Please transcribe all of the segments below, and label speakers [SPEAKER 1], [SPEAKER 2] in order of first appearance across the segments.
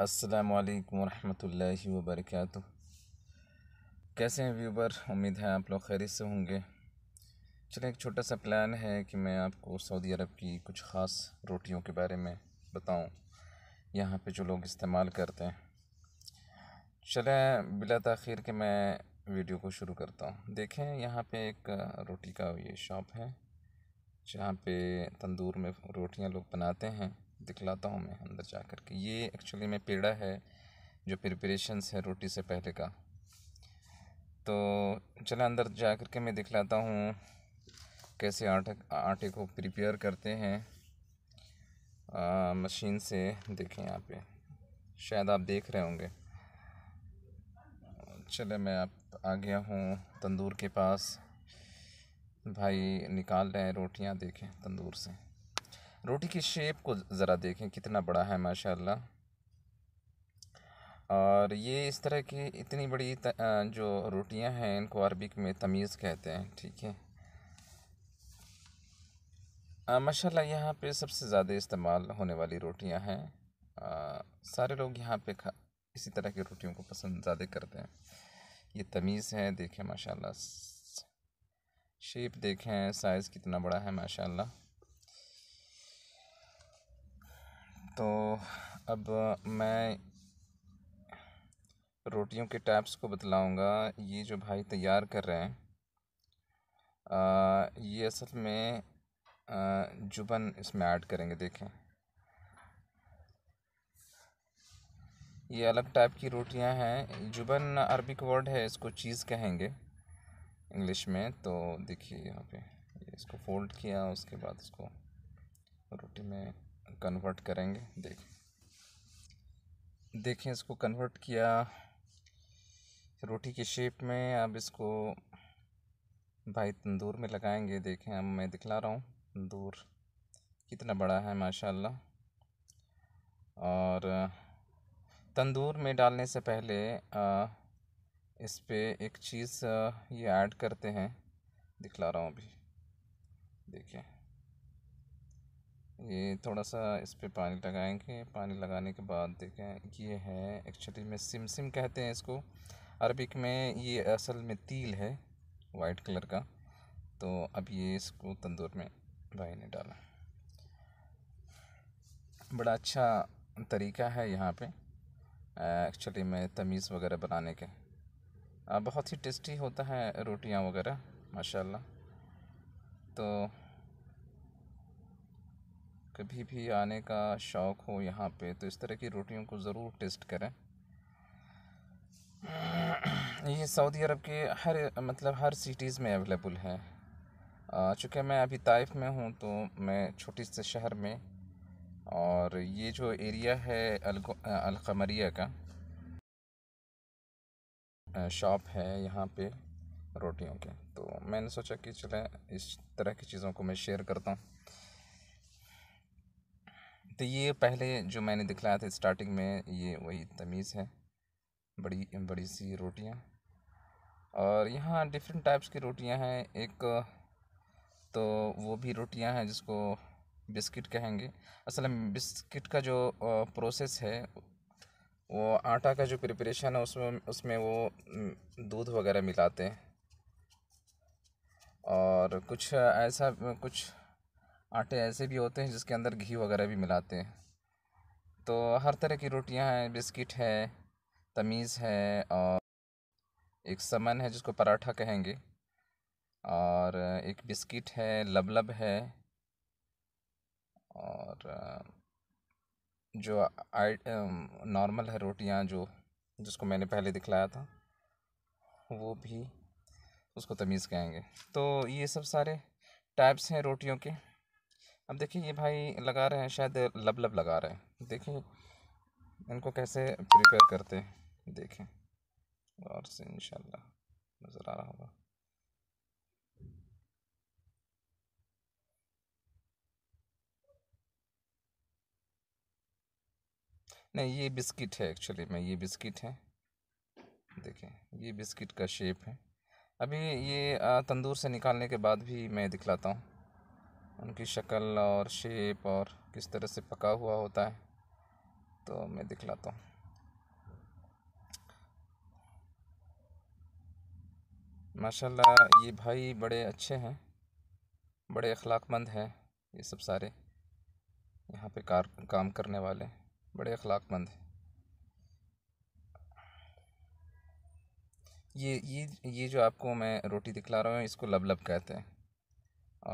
[SPEAKER 1] असलकम वरहमतुल्लाहि वबरकत कैसे हैं व्यूबर उम्मीद है आप लोग खैरियत से होंगे चलिए एक छोटा सा प्लान है कि मैं आपको सऊदी अरब की कुछ ख़ास रोटियों के बारे में बताऊं यहाँ पे जो लोग इस्तेमाल करते हैं चलें बिला तखिर के मैं वीडियो को शुरू करता हूँ देखें यहाँ पे एक रोटी का ये शॉप है जहाँ पे तंदूर में रोटियाँ लोग बनाते हैं दिखलाता हूँ मैं अंदर जा कर के ये एक्चुअली में पेड़ा है जो प्रिपरेशन है रोटी से पहले का तो चला अंदर जा कर के मैं दिखलाता हूँ कैसे आटे आटे को प्रिपेयर करते हैं आ, मशीन से देखें यहाँ पे शायद आप देख रहे होंगे चले मैं आप आ गया हूँ तंदूर के पास भाई निकाल रहे हैं रोटियाँ देखें तंदूर से रोटी की शेप को ज़रा देखें कितना बड़ा है माशाल्लाह और ये इस तरह की इतनी बड़ी त, जो रोटियां हैं इनको अरबिक में तमीज़ कहते हैं ठीक है माशाल्लाह यहाँ पे सबसे ज़्यादा इस्तेमाल होने वाली रोटियां हैं आ, सारे लोग यहाँ पे खा इसी तरह की रोटियों को पसंद ज़्यादा करते हैं ये तमीज़ है देखें माशाल्लाह शेप देखें साइज़ कितना बड़ा है माशाल्लाह तो अब मैं रोटियों के टैप्स को बतलाऊँगा ये जो भाई तैयार कर रहे हैं आ, ये असल में आ, जुबन इसमें ऐड करेंगे देखें ये अलग टाइप की रोटियां हैं जुबन अरबिक वर्ड है इसको चीज़ कहेंगे इंग्लिश में तो देखिए यहाँ पे इसको फोल्ड किया उसके बाद इसको रोटी में कन्वर्ट करेंगे देखिए देखें इसको कन्वर्ट किया रोटी की शेप में अब इसको भाई तंदूर में लगाएंगे देखें अब मैं दिखला रहा हूँ तंदूर कितना बड़ा है माशाल्लाह और तंदूर में डालने से पहले आ, इस पर एक चीज़ ये ऐड करते हैं दिखला रहा हूँ अभी देखिए ये थोड़ा सा इस पर पानी लगाएंगे पानी लगाने के बाद देखें ये है एक्चुअली में सिम सिम कहते हैं इसको अरबिक में ये असल में तिल है वाइट कलर का तो अब ये इसको तंदूर में भाई ने डाला बड़ा अच्छा तरीका है यहाँ पे एक्चुअली में तमीज़ वगैरह बनाने के बहुत ही टेस्टी होता है रोटियां वगैरह माशाल्लाह तो कभी भी आने का शौक़ हो यहाँ पे तो इस तरह की रोटियों को ज़रूर टेस्ट करें ये सऊदी अरब के हर मतलब हर सिटीज़ में अवेलेबल है चूँकि मैं अभी ताइफ में हूँ तो मैं छोटे से शहर में और ये जो एरिया है अलकमरिया का शॉप है यहाँ पे रोटियों के तो मैंने सोचा कि चले इस तरह की चीज़ों को मैं शेयर करता हूँ तो ये पहले जो मैंने दिखलाया था स्टार्टिंग में ये वही तमीज़ है बड़ी बड़ी सी रोटियाँ और यहाँ डिफरेंट टाइप्स की रोटियाँ हैं एक तो वो भी रोटियाँ हैं जिसको बिस्किट कहेंगे असल में बिस्किट का जो प्रोसेस है वो आटा का जो प्रिपरेशन है उसमें उसमें वो दूध वगैरह मिलाते हैं और कुछ ऐसा कुछ आटे ऐसे भी होते हैं जिसके अंदर घी वगैरह भी मिलाते हैं तो हर तरह की रोटियां हैं बिस्किट है तमीज़ है और एक समन है जिसको पराठा कहेंगे और एक बिस्किट है लबलब है और जो नॉर्मल है रोटियां जो जिसको मैंने पहले दिखलाया था वो भी उसको तमीज़ कहेंगे तो ये सब सारे टाइप्स हैं रोटियों के अब देखिए ये भाई लगा रहे हैं शायद लब लब लगा रहे हैं देखिए इनको कैसे प्रिपेयर करते हैं देखें और से इन नज़र आ रहा होगा नहीं ये बिस्किट है एक्चुअली में ये बिस्किट है देखिए ये बिस्किट का शेप है अभी ये तंदूर से निकालने के बाद भी मैं दिखलाता हूँ उनकी शक्ल और शेप और किस तरह से पका हुआ होता है तो मैं दिखलाता हूँ माशाल्लाह ये भाई बड़े अच्छे हैं बड़े अखलाकमंद हैं ये सब सारे यहाँ पे कार काम करने वाले बड़े अखलाकमंद हैं ये ये ये जो आपको मैं रोटी दिखला रहा हूँ इसको लब कहते हैं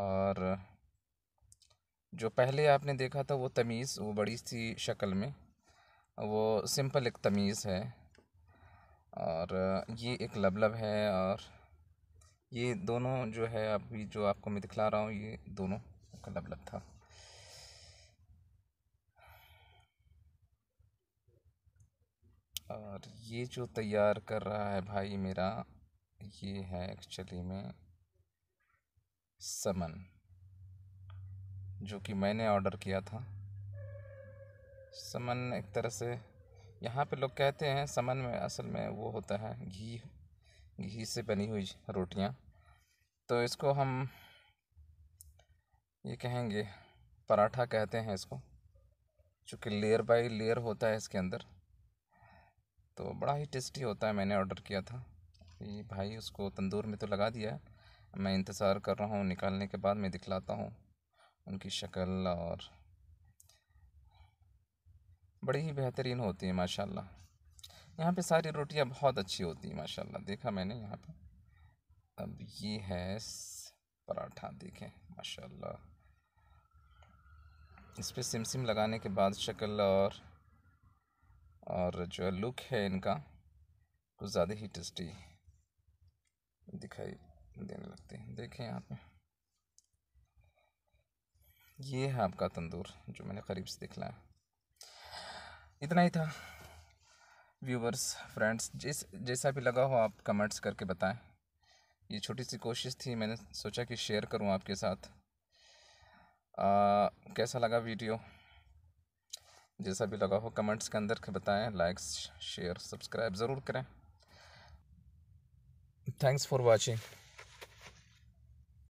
[SPEAKER 1] और जो पहले आपने देखा था वो तमीज़ वो बड़ी सी शक्ल में वो सिंपल एक तमीज़ है और ये एक लब है और ये दोनों जो है अभी जो आपको मैं दिखला रहा हूँ ये दोनों का लब था और ये जो तैयार कर रहा है भाई मेरा ये है एक्चुअली में समन जो कि मैंने ऑर्डर किया था समन एक तरह से यहाँ पे लोग कहते हैं समन में असल में वो होता है घी घी से बनी हुई रोटियाँ तो इसको हम ये कहेंगे पराठा कहते हैं इसको चूँकि लेयर बाई लेयर होता है इसके अंदर तो बड़ा ही टेस्टी होता है मैंने ऑर्डर किया था ये भाई उसको तंदूर में तो लगा दिया है मैं इंतज़ार कर रहा हूँ निकालने के बाद मैं दिखलाता हूँ उनकी शक्ल और बड़ी ही बेहतरीन होती है माशाल्लाह यहाँ पे सारी रोटियाँ बहुत अच्छी होती हैं माशाल्लाह देखा मैंने यहाँ पे अब ये है पराठा देखें माशाल्लाह इस पर सिम सिम लगाने के बाद शक्ल और और जो लुक है इनका कुछ ज़्यादा ही टेस्टी दिखाई देने लगते हैं देखें यहाँ पे ये है आपका तंदूर जो मैंने करीब से दिखलाया इतना ही था व्यूवर्स फ्रेंड्स जिस जैसा भी लगा हो आप कमेंट्स करके बताएं ये छोटी सी कोशिश थी मैंने सोचा कि शेयर करूं आपके साथ आ, कैसा लगा वीडियो जैसा भी लगा हो कमेंट्स के अंदर बताएं लाइक्स शेयर सब्सक्राइब ज़रूर करें थैंक्स फॉर वॉचिंग